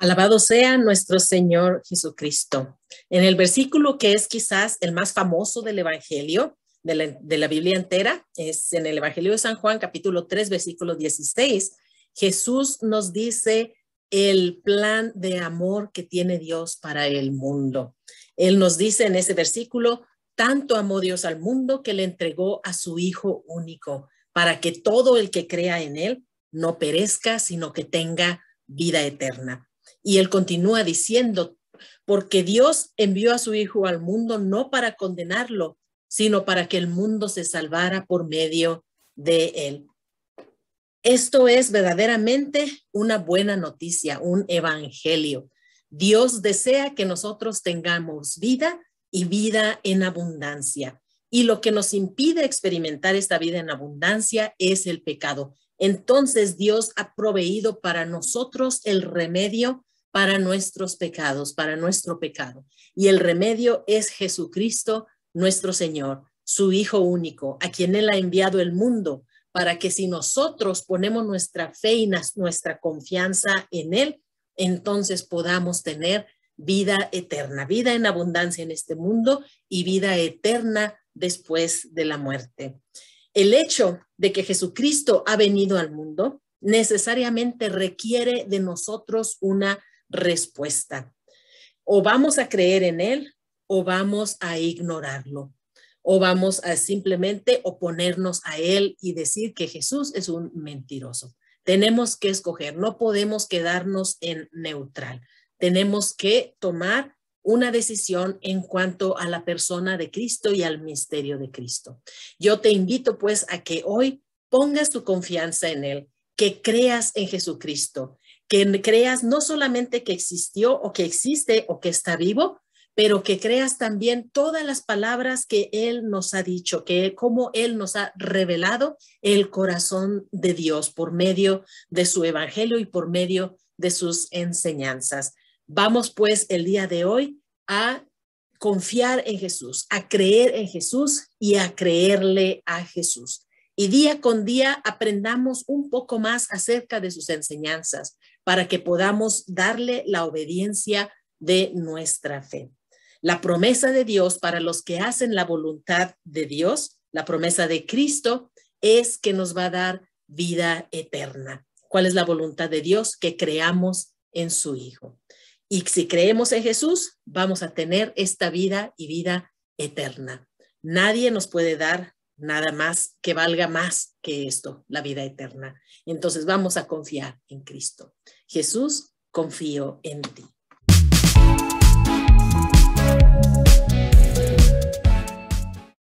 Alabado sea nuestro Señor Jesucristo. En el versículo que es quizás el más famoso del Evangelio, de la, Biblia entera, es en el Evangelio de San Juan, capítulo 3, versículo 16, Jesús nos dice el plan de amor que tiene Dios para el mundo. Él nos dice en ese versículo, tanto amó Dios al mundo que le entregó a su Hijo único, para que todo el que crea en Él no perezca, sino que tenga vida eterna. Y él continúa diciendo, porque Dios envió a su Hijo al mundo no para condenarlo, sino para que el mundo se salvara por medio de él. Esto es verdaderamente una buena noticia, un evangelio. Dios desea que nosotros tengamos vida y vida en abundancia. Y lo que nos impide experimentar esta vida en abundancia es el pecado. Entonces Dios ha proveído para nosotros el remedio para nuestros pecados, para nuestro pecado. Y el remedio es Jesucristo, nuestro Señor, su Hijo único, a quien Él ha enviado el mundo, para que si nosotros ponemos nuestra fe y nuestra confianza en Él, entonces podamos tener vida eterna, vida en abundancia en este mundo y vida eterna después de la muerte. El hecho de que Jesucristo ha venido al mundo necesariamente requiere de nosotros una respuesta. O vamos a creer en Él o vamos a ignorarlo o vamos a simplemente oponernos a Él y decir que Jesús es un mentiroso. Tenemos que escoger, no podemos quedarnos en neutral. Tenemos que tomar una decisión en cuanto a la persona de Cristo y al misterio de Cristo. Yo te invito pues a que hoy pongas tu confianza en Él, que creas en Jesucristo, que creas no solamente que existió o que existe o que está vivo, pero que creas también todas las palabras que Él nos ha dicho, que como Él nos ha revelado el corazón de Dios por medio de su evangelio y por medio de sus enseñanzas. Vamos pues el día de hoy a confiar en Jesús, a creer en Jesús y a creerle a Jesús. Y día con día aprendamos un poco más acerca de sus enseñanzas, para que podamos darle la obediencia de nuestra fe. La promesa de Dios para los que hacen la voluntad de Dios, la promesa de Cristo, es que nos va a dar vida eterna. ¿Cuál es la voluntad de Dios? Que creamos en su Hijo. Y si creemos en Jesús, vamos a tener esta vida y vida eterna. Nadie nos puede dar nada más que valga más que esto, la vida eterna. Entonces vamos a confiar en Cristo. Jesús, confío en ti.